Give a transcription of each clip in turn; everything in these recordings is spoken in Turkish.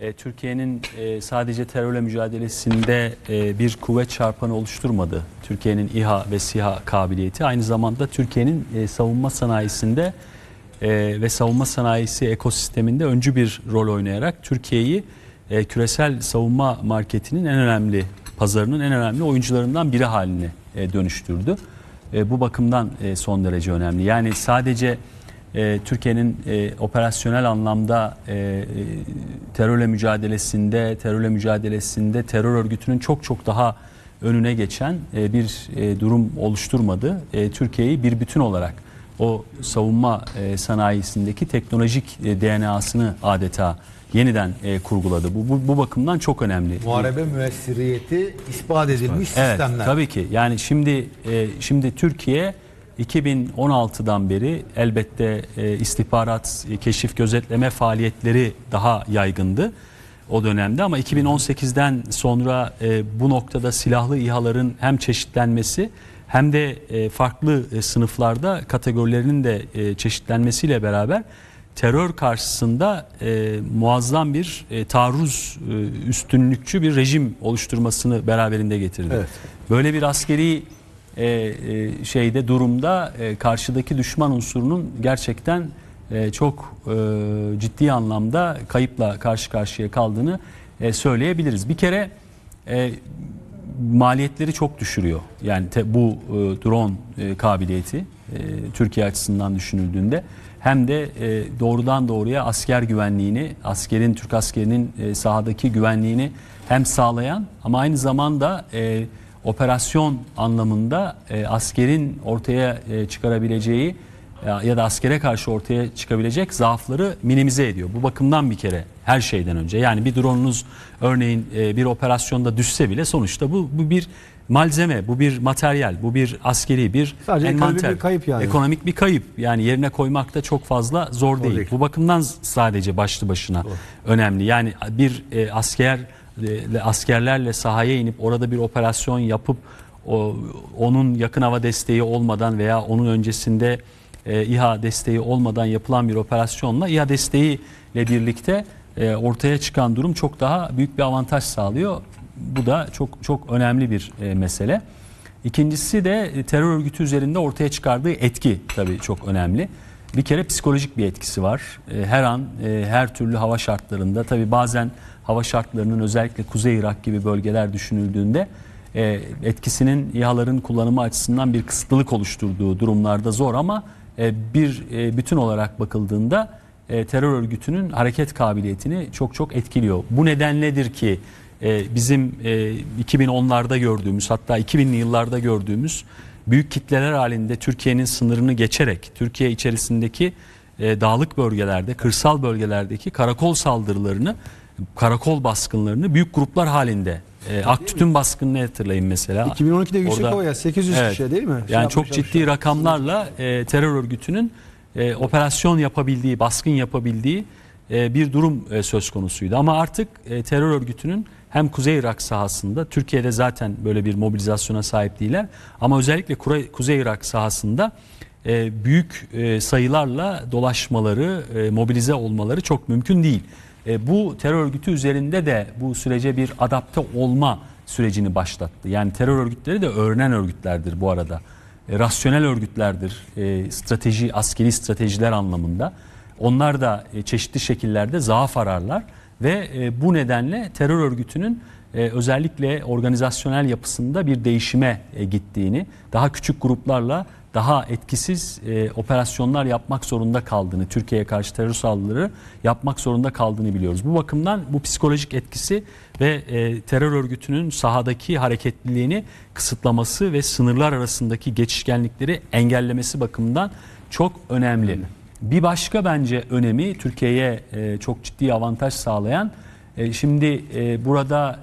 E, Türkiye'nin e, sadece terörle mücadelesinde e, bir kuvvet çarpanı oluşturmadı. Türkiye'nin İHA ve SİHA kabiliyeti aynı zamanda Türkiye'nin savunma sanayisinde ve savunma sanayisi ekosisteminde öncü bir rol oynayarak Türkiye'yi küresel savunma marketinin en önemli pazarının en önemli oyuncularından biri haline dönüştürdü. bu bakımdan son derece önemli. Yani sadece e, Türkiye'nin e, operasyonel anlamda e, e, terörle mücadelesinde, terörle mücadelesinde terör örgütünün çok çok daha önüne geçen e, bir e, durum oluşturmadı. E, Türkiye'yi bir bütün olarak o savunma e, sanayisindeki teknolojik e, DNA'sını adeta yeniden e, kurguladı. Bu, bu bu bakımdan çok önemli. Muharebe müessiriyeti ispat edilmiş evet, sistemler. Evet, tabii ki. Yani şimdi e, şimdi Türkiye 2016'dan beri elbette e, istihbarat, e, keşif, gözetleme faaliyetleri daha yaygındı o dönemde ama 2018'den sonra e, bu noktada silahlı İHA'ların hem çeşitlenmesi hem de farklı sınıflarda kategorilerinin de çeşitlenmesiyle beraber terör karşısında muazzam bir taarruz üstünlükçü bir rejim oluşturmasını beraberinde getirdi. Evet. Böyle bir askeri e, e, şeyde durumda e, karşıdaki düşman unsurunun gerçekten e, çok e, ciddi anlamda kayıpla karşı karşıya kaldığını e, söyleyebiliriz. Bir kere e, maliyetleri çok düşürüyor. Yani te, bu e, drone e, kabiliyeti e, Türkiye açısından düşünüldüğünde hem de e, doğrudan doğruya asker güvenliğini, askerin Türk askerinin e, sahadaki güvenliğini hem sağlayan ama aynı zamanda e, operasyon anlamında e, askerin ortaya e, çıkarabileceği e, ya da askere karşı ortaya çıkabilecek zaafları minimize ediyor. Bu bakımdan bir kere her şeyden önce yani bir drone'unuz örneğin e, bir operasyonda düşse bile sonuçta bu, bu bir malzeme, bu bir materyal, bu bir askeri bir Sadece envanter. bir kayıp yani. Ekonomik bir kayıp. Yani yerine koymak da çok fazla zor değil. değil. Bu bakımdan sadece başlı başına Doğru. önemli. Yani bir e, asker e, askerlerle sahaya inip orada bir operasyon yapıp o, onun yakın hava desteği olmadan veya onun öncesinde e, İHA desteği olmadan yapılan bir operasyonla İHA desteğiyle birlikte e, ortaya çıkan durum çok daha büyük bir avantaj sağlıyor. Bu da çok çok önemli bir e, mesele. İkincisi de e, terör örgütü üzerinde ortaya çıkardığı etki tabii çok önemli. Bir kere psikolojik bir etkisi var. E, her an e, her türlü hava şartlarında tabii bazen hava şartlarının özellikle Kuzey Irak gibi bölgeler düşünüldüğünde etkisinin İHA'ların kullanımı açısından bir kısıtlılık oluşturduğu durumlarda zor ama bir bütün olarak bakıldığında terör örgütünün hareket kabiliyetini çok çok etkiliyor. Bu nedenledir ki e, bizim 2010'larda e, gördüğümüz hatta 2000'li yıllarda gördüğümüz büyük kitleler halinde Türkiye'nin sınırını geçerek Türkiye içerisindeki e, dağlık bölgelerde, kırsal bölgelerdeki karakol saldırılarını, karakol baskınlarını büyük gruplar halinde e, Aktütün baskınını hatırlayın mesela. 2012'de yüksek o ya 800 evet, kişi değil mi? Şey yani çok ciddi rakamlarla e, terör örgütünün e, operasyon yapabildiği, baskın yapabildiği e, bir durum e, söz konusuydu. Ama artık e, terör örgütünün hem Kuzey Irak sahasında Türkiye'de zaten böyle bir mobilizasyona sahip değiller ama özellikle Kuzey Irak sahasında büyük sayılarla dolaşmaları, mobilize olmaları çok mümkün değil. Bu terör örgütü üzerinde de bu sürece bir adapte olma sürecini başlattı. Yani terör örgütleri de öğrenen örgütlerdir bu arada. Rasyonel örgütlerdir, strateji, askeri stratejiler anlamında. Onlar da e, çeşitli şekillerde zaaf ararlar ve e, bu nedenle terör örgütünün e, özellikle organizasyonel yapısında bir değişime gittiğini, daha küçük gruplarla daha etkisiz operasyonlar yapmak zorunda kaldığını, Türkiye'ye karşı terör saldırıları yapmak zorunda kaldığını biliyoruz. Bu bakımdan bu psikolojik etkisi ve terör örgütünün sahadaki hareketliliğini kısıtlaması ve sınırlar arasındaki geçişkenlikleri engellemesi bakımından çok önemli. Bir başka bence önemi Türkiye'ye e, çok ciddi avantaj sağlayan e, şimdi e, burada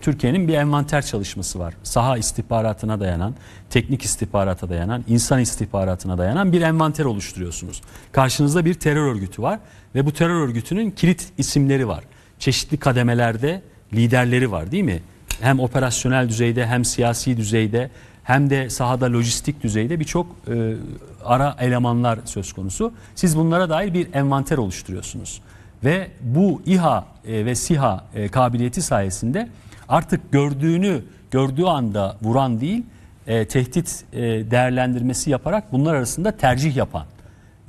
Türkiye'nin bir envanter çalışması var. Saha istihbaratına dayanan, teknik istihbarata dayanan, insan istihbaratına dayanan bir envanter oluşturuyorsunuz. Karşınızda bir terör örgütü var ve bu terör örgütünün kilit isimleri var. Çeşitli kademelerde liderleri var değil mi? Hem operasyonel düzeyde hem siyasi düzeyde hem de sahada lojistik düzeyde birçok e, ara elemanlar söz konusu. Siz bunlara dair bir envanter oluşturuyorsunuz. Ve bu İHA e, ve SİHA e, kabiliyeti sayesinde artık gördüğünü gördüğü anda vuran değil e, tehdit değerlendirmesi yaparak bunlar arasında tercih yapan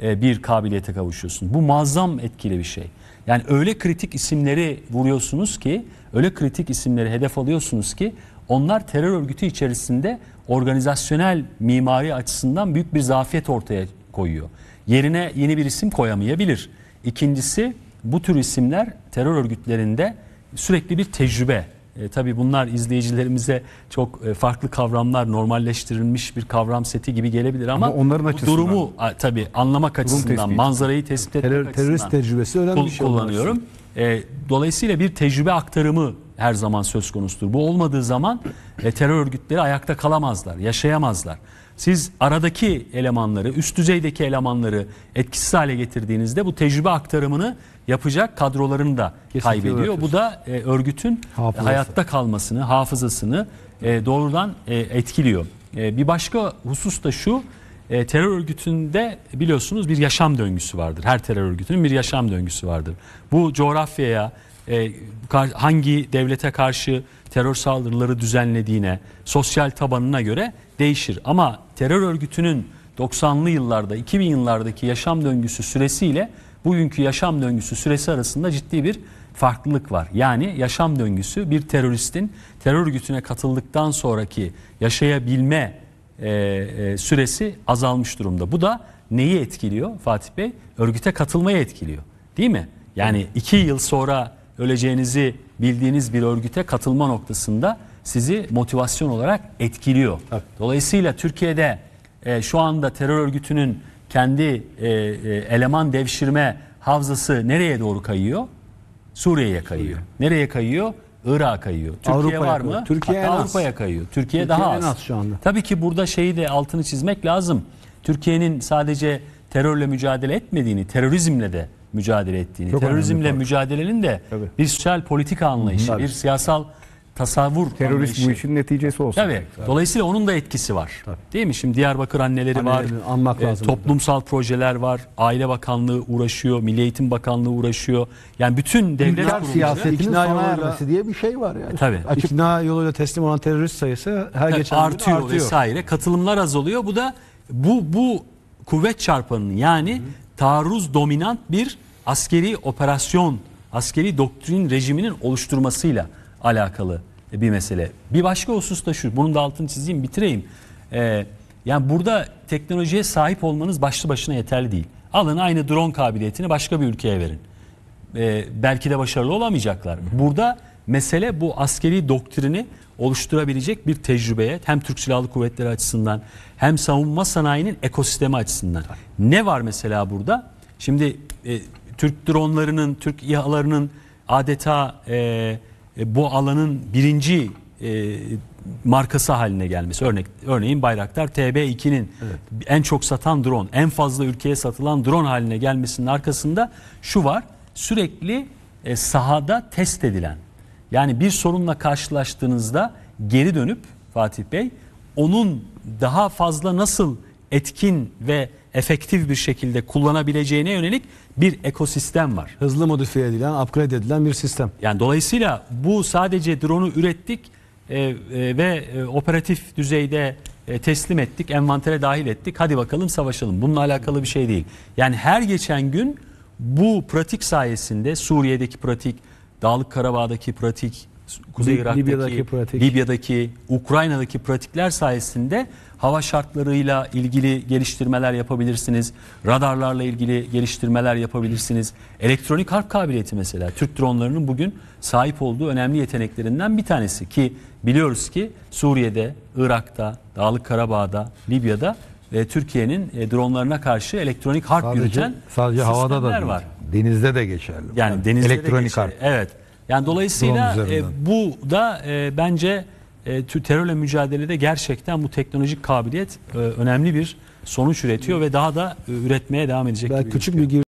bir kabiliyete kavuşuyorsun. Bu muazzam etkili bir şey. Yani öyle kritik isimleri vuruyorsunuz ki, öyle kritik isimleri hedef alıyorsunuz ki onlar terör örgütü içerisinde organizasyonel mimari açısından büyük bir zafiyet ortaya koyuyor. Yerine yeni bir isim koyamayabilir. İkincisi bu tür isimler terör örgütlerinde sürekli bir tecrübe. E, tabii bunlar izleyicilerimize çok e, farklı kavramlar, normalleştirilmiş bir kavram seti gibi gelebilir ama, ama onların açısından, durumu tabii anlamak açısından, tespiti. manzarayı tespit etmek terör, açısından terörist tecrübesi önemli bir şey kullanıyorum. E, dolayısıyla bir tecrübe aktarımı her zaman söz konusudur. Bu olmadığı zaman e, terör örgütleri ayakta kalamazlar, yaşayamazlar. Siz aradaki elemanları, üst düzeydeki elemanları etkisiz hale getirdiğinizde bu tecrübe aktarımını yapacak kadrolarını da Kesinlikle kaybediyor. Bu da e, örgütün Hafızası. hayatta kalmasını, hafızasını e, doğrudan e, etkiliyor. E, bir başka husus da şu, e, terör örgütünde biliyorsunuz bir yaşam döngüsü vardır. Her terör örgütünün bir yaşam döngüsü vardır. Bu coğrafyaya, e, hangi devlete karşı terör saldırıları düzenlediğine, sosyal tabanına göre değişir. Ama terör örgütünün 90'lı yıllarda, 2000 yıllardaki yaşam döngüsü süresiyle bugünkü yaşam döngüsü süresi arasında ciddi bir farklılık var. Yani yaşam döngüsü bir teröristin terör örgütüne katıldıktan sonraki yaşayabilme e, e, süresi azalmış durumda. Bu da neyi etkiliyor Fatih Bey? Örgüte katılmayı etkiliyor değil mi? Yani iki yıl sonra öleceğinizi bildiğiniz bir örgüte katılma noktasında sizi motivasyon olarak etkiliyor. Tabii. Dolayısıyla Türkiye'de e, şu anda terör örgütünün kendi e, e, eleman devşirme havzası nereye doğru kayıyor? Suriye'ye kayıyor. Suriye. Nereye kayıyor? Irak'a kayıyor. Türkiye Avrupa'ya var mı? Türkiye Hatta Avrupa'ya kayıyor. Türkiye, Türkiye daha az. az şu anda. Tabii ki burada şeyi de altını çizmek lazım. Türkiye'nin sadece terörle mücadele etmediğini, terörizmle de mücadele ettiğini, Çok terörizmle mücadelenin de Tabii. bir sosyal politika anlayışı, Tabii. bir siyasal tasavvur Terörist anlayışı. bu işin neticesi olsun. Tabii. Tabii. Dolayısıyla onun da etkisi var. Tabii. Değil mi? Şimdi Diyarbakır anneleri Annelerini var. Anmak e, Toplumsal burada. projeler var. Aile Bakanlığı uğraşıyor. Milli Eğitim Bakanlığı uğraşıyor. Yani bütün devlet İlker siyasetinin ikna sona ermesi diye bir şey var yani. E, tabii. Açık... İkna yoluyla teslim olan terörist sayısı her geçen gün artıyor Artıyor. vesaire. Katılımlar az oluyor. Bu da bu bu kuvvet çarpanının yani Hı taarruz dominant bir askeri operasyon, askeri doktrin rejiminin oluşturmasıyla alakalı bir mesele. Bir başka husus da şu, bunun da altını çizeyim, bitireyim. Ee, yani burada teknolojiye sahip olmanız başlı başına yeterli değil. Alın aynı drone kabiliyetini başka bir ülkeye verin. Ee, belki de başarılı olamayacaklar. Burada mesele bu askeri doktrini oluşturabilecek bir tecrübeye hem Türk Silahlı Kuvvetleri açısından hem savunma sanayinin ekosistemi açısından. Ne var mesela burada? Şimdi e, Türk dronlarının, Türk İHA'larının adeta e, e, bu alanın birinci e, markası haline gelmesi. Örnek örneğin Bayraktar TB2'nin evet. en çok satan drone, en fazla ülkeye satılan drone haline gelmesinin arkasında şu var. Sürekli e, sahada test edilen yani bir sorunla karşılaştığınızda geri dönüp Fatih Bey onun daha fazla nasıl etkin ve efektif bir şekilde kullanabileceğine yönelik bir ekosistem var. Hızlı modifiye edilen, upgrade edilen bir sistem. Yani dolayısıyla bu sadece drone'u ürettik e, e, ve e, operatif düzeyde e, teslim ettik, envantere dahil ettik. Hadi bakalım savaşalım. Bununla alakalı bir şey değil. Yani her geçen gün bu pratik sayesinde Suriye'deki pratik Dağlık Karabağ'daki pratik, Kuzey Irak'taki, Libya'daki, pratik. Libya'daki, Ukrayna'daki pratikler sayesinde hava şartlarıyla ilgili geliştirmeler yapabilirsiniz. Radarlarla ilgili geliştirmeler yapabilirsiniz. Elektronik harp kabiliyeti mesela Türk dronlarının bugün sahip olduğu önemli yeteneklerinden bir tanesi ki biliyoruz ki Suriye'de, Irak'ta, Dağlık Karabağ'da, Libya'da ve Türkiye'nin e, dronlarına karşı elektronik harp sadece, yürüten sadece havada da var. Denizde de geçerli. Yani, yani denizde elektronik de geçerli. Harp. Evet. Yani dolayısıyla e, bu da e, bence e, terörle mücadelede gerçekten bu teknolojik kabiliyet e, önemli bir sonuç üretiyor ve daha da e, üretmeye devam edecek. Belki gibi küçük bir